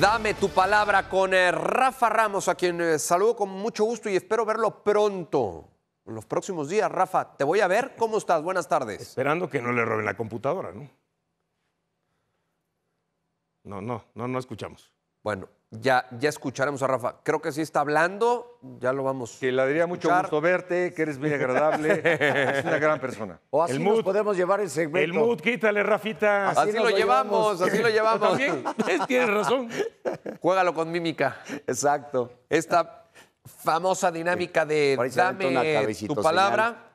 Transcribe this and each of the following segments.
Dame tu palabra con eh, Rafa Ramos, a quien eh, saludo con mucho gusto y espero verlo pronto. En los próximos días, Rafa, te voy a ver. ¿Cómo estás? Buenas tardes. Esperando que no le roben la computadora, ¿no? No, no, no, no escuchamos. Bueno, ya, ya escucharemos a Rafa. Creo que sí está hablando, ya lo vamos. Que la diría mucho gusto verte, que eres muy agradable, es una gran persona. O así el mood, podemos llevar el segmento. El mood, quítale, Rafita. Así, lo, llevamos, así lo llevamos. También, tienes razón. Juégalo con mímica. Exacto. Esta famosa dinámica de dame tu palabra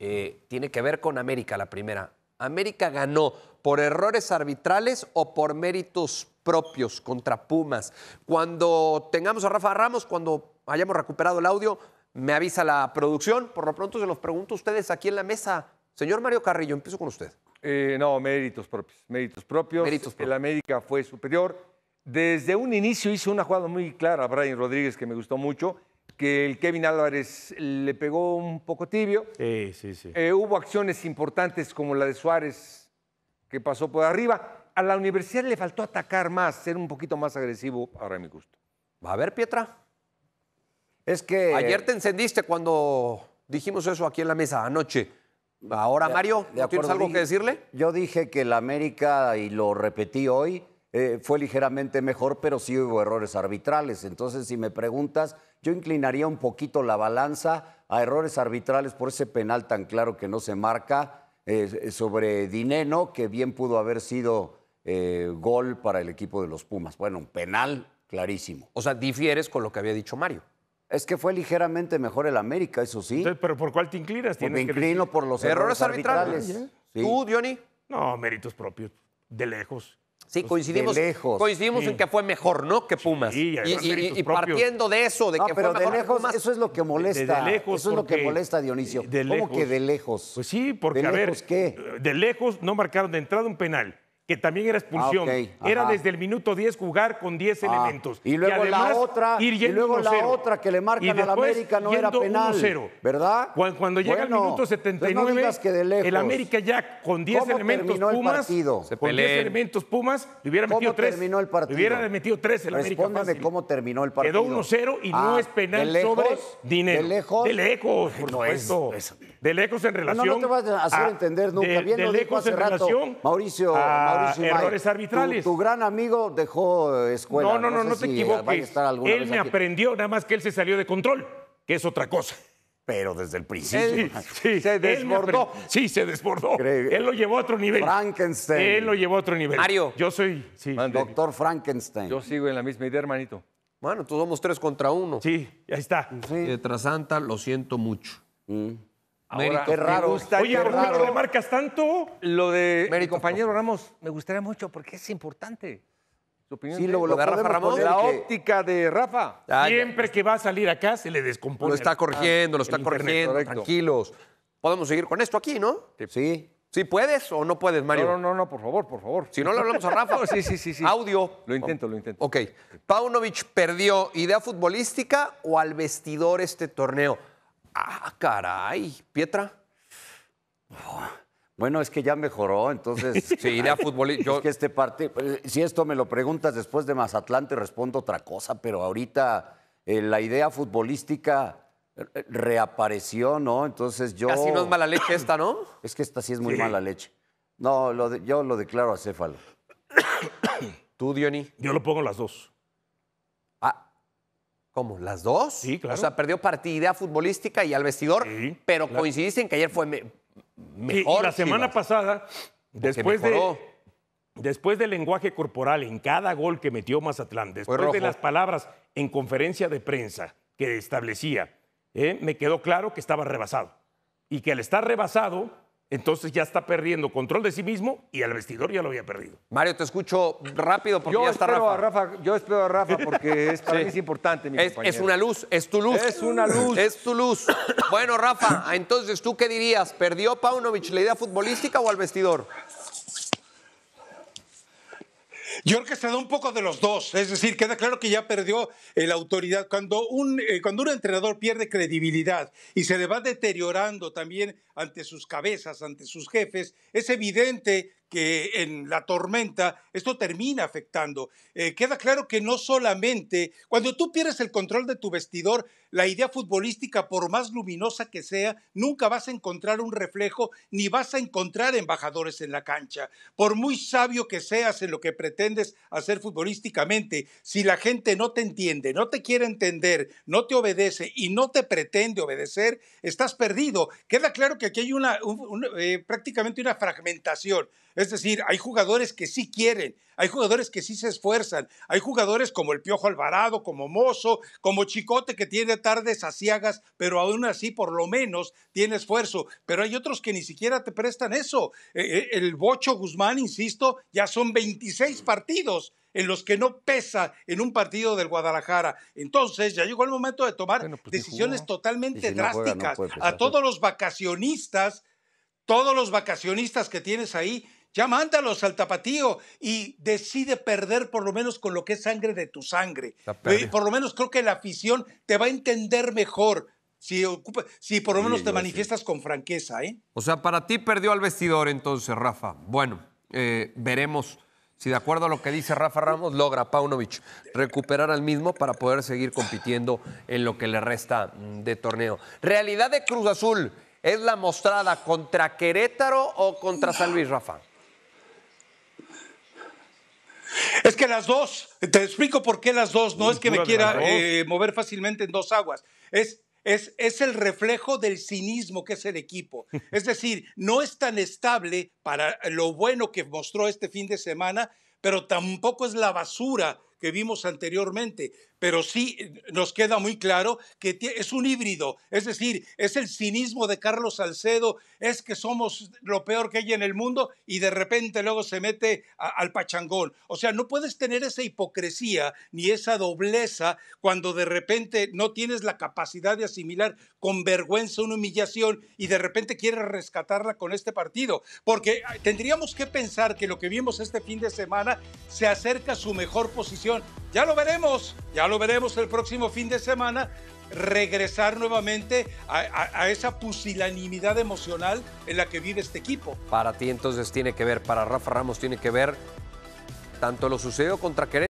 eh, tiene que ver con América, la primera. América ganó por errores arbitrales o por méritos propios contra Pumas. Cuando tengamos a Rafa Ramos, cuando hayamos recuperado el audio, me avisa la producción. Por lo pronto se los pregunto a ustedes aquí en la mesa. Señor Mario Carrillo, empiezo con usted. Eh, no, méritos propios. Méritos propios. Méritos El América fue superior. Desde un inicio hice una jugada muy clara a Brian Rodríguez que me gustó mucho, que el Kevin Álvarez le pegó un poco tibio. Sí, sí, sí. Eh, hubo acciones importantes como la de Suárez Qué pasó por arriba. A la universidad le faltó atacar más, ser un poquito más agresivo Ahora mi gusto. Va a ver, Pietra. Es que. Ayer te encendiste cuando dijimos eso aquí en la mesa, anoche. Ahora, Mario, ¿tienes algo que decirle? Yo dije que la América, y lo repetí hoy, eh, fue ligeramente mejor, pero sí hubo errores arbitrales. Entonces, si me preguntas, yo inclinaría un poquito la balanza a errores arbitrales por ese penal tan claro que no se marca sobre Dineno, que bien pudo haber sido eh, gol para el equipo de los Pumas. Bueno, un penal clarísimo. O sea, difieres con lo que había dicho Mario. Es que fue ligeramente mejor el América, eso sí. ¿Pero por cuál te inclinas? Pues me inclino por los errores, arbitrales. ¿eh? ¿Tú, Diony? No, méritos propios, de lejos. Sí, coincidimos, coincidimos en que fue mejor, ¿no? Que Pumas. y, partiendo de eso, de que pero fue mejor lejos, Pumas, Eso es lo que molesta. lejos, eso es lo que molesta, Dionisio. De, ¿Cómo que de lejos? Pues sí, porque a ver, De lejos no marcaron de entrada un penal que también era expulsión. Ah, era desde el minuto 10 jugar con 10 ah, elementos. Y luego y además, la otra, y luego la otra que le marcan a la América no era penal, ¿verdad? Cuando, llega el minuto 79, el América ya con 10 elementos Pumas, el con 10 elementos Pumas le hubiera metido 3. terminó el partido? Le hubiera metido 3 el América. Fácil. cómo terminó el partido. Quedó 1-0 y no ah, es penal sobre dinero. De lejos. De lejos, por no supuesto. Es, De lejos en relación. No, no te vas a hacer entender nunca. De, Bien de lejos en relación. Mauricio, Mauricio Ah, errores, arbitrales. Tu, gran amigo dejó eh, escuela. No, no, no, no, te equivoques. Él me aprendió, nada más que él se salió de control, que es otra cosa. Pero desde el principio. sí, se desbordó. Sí, se desbordó. Él lo llevó a otro nivel. Frankenstein. Él lo llevó a otro nivel. Mario. Yo soy. Doctor Frankenstein. Yo sigo en la misma idea, hermanito. Bueno, todos somos tres contra uno. Sí, ahí está. Sí. Santa, lo siento mucho. Mm. Ahora, qué raro. Gusta, Oye, le marcas tanto? Lo de compañero Ramos, me gustaría mucho porque es importante. ¿Tu opinión sí, lo, de Rafa Ramos? La óptica de Rafa. Ah, Siempre que va a salir acá se le descompone. Lo está ah, corrigiendo, lo está corrigiendo, tranquilos. Podemos seguir con esto aquí, ¿no? Sí. sí. puedes o no puedes, Mario? No, no, no, por favor, por favor. Si no, le hablamos a Rafa. sí, sí, sí, sí, Audio. Lo intento, lo intento. Ok. Paunovic perdió idea futbolística o al vestidor este torneo. Ah, caray, Pietra. Bueno, es que ya mejoró, entonces. sí, idea futbolística. Es que este partido. Si esto me lo preguntas después de Mazatlán, te respondo otra cosa, pero ahorita eh, la idea futbolística eh, reapareció, ¿no? Entonces yo. Casi no es mala leche esta, ¿no? Es que esta sí es muy mala leche. No, yo lo declaro Céfalo. ¿Tú, Diony? Yo lo pongo las dos. ¿Cómo? ¿Las dos? Sí, claro. O sea, perdió partida futbolística y al vestidor, pero coincidiste en que ayer fue mejor. la semana pasada, después de, Después del lenguaje corporal en cada gol que metió Mazatlán, después de las palabras en conferencia de prensa que establecía, ¿eh? me quedó claro que estaba rebasado. Y que al estar rebasado, entonces ya está perdiendo control de sí mismo y al vestidor ya lo había perdido. Mario, te escucho rápido porque ya está Rafa. A Rafa. Yo espero a Rafa porque es, es importante, mi es, es una luz, es tu luz. Es una luz. es tu luz. Bueno, Rafa, entonces, ¿tú qué dirías? ¿Perdió Paunovic la idea futbolística o al vestidor? Yo creo que se da un poco de los dos, es decir, queda claro que ya perdió eh, la autoridad. Cuando un, eh, cuando un entrenador pierde credibilidad y se le va deteriorando también ante sus cabezas, ante sus jefes, es evidente que en la tormenta esto termina afectando. Eh, queda claro que no solamente cuando tú pierdes el control de tu vestidor, la idea futbolística, por más luminosa que sea, nunca vas a encontrar un reflejo ni vas a encontrar embajadores en la cancha. Por muy sabio que seas en lo que pretendes hacer futbolísticamente, si la gente no te entiende, no te quiere entender, no te obedece y no te pretende obedecer, estás perdido. Queda claro que aquí hay una, eh, prácticamente una fragmentación. Es decir, hay jugadores que sí quieren, hay jugadores que sí se esfuerzan, hay jugadores como el Piojo Alvarado, como Mozo, como Chicote que tiene tardes aciagas, pero aún así por lo menos tiene esfuerzo. Pero hay otros que ni siquiera te prestan eso. Eh, eh, el Bocho Guzmán, insisto, ya son 26 partidos en los que no pesa en un partido del Guadalajara. Entonces ya llegó el momento de tomar pues, decisiones totalmente drásticas. a todos los vacacionistas, todos los vacacionistas que tienes ahí, ya mándalos al tapatío y decide perder por lo menos con lo que es sangre de tu sangre. Por lo menos creo que la afición te va a entender mejor si, si por lo menos te manifiestas con franqueza. ¿eh? O sea, para ti perdió al vestidor entonces, Rafa. Bueno, eh, veremos si de acuerdo a lo que dice Rafa Ramos logra Paunovic recuperar al mismo para poder seguir compitiendo en lo que le resta mm, de torneo. Realidad de Cruz Azul es la mostrada contra Querétaro o contra San Luis Rafa. Es que las dos, te explico por qué las dos, no es que me quiera eh, mover fácilmente en dos aguas, es es, es, el reflejo del cinismo que es el equipo. Es decir, no es tan estable para lo bueno que mostró este fin de semana, pero tampoco es la basura que vimos anteriormente, pero sí eh, nos queda muy claro que es un híbrido, es decir, es el cinismo de Carlos Salcedo, es que somos lo peor que hay en el mundo y de repente luego se mete al pachangón. O sea, no puedes tener esa hipocresía ni esa dobleza cuando de repente no tienes la capacidad de asimilar con vergüenza una humillación y de repente quieres rescatarla con este partido, porque ah, tendríamos que pensar que lo que vimos este fin de semana se acerca a su mejor posición ya lo veremos, ya lo veremos el próximo fin de semana, regresar nuevamente a, esa pusilanimidad emocional en la que vive este equipo. Para ti entonces tiene que ver, para Rafa Ramos tiene que ver tanto lo sucedido contra Querétaro,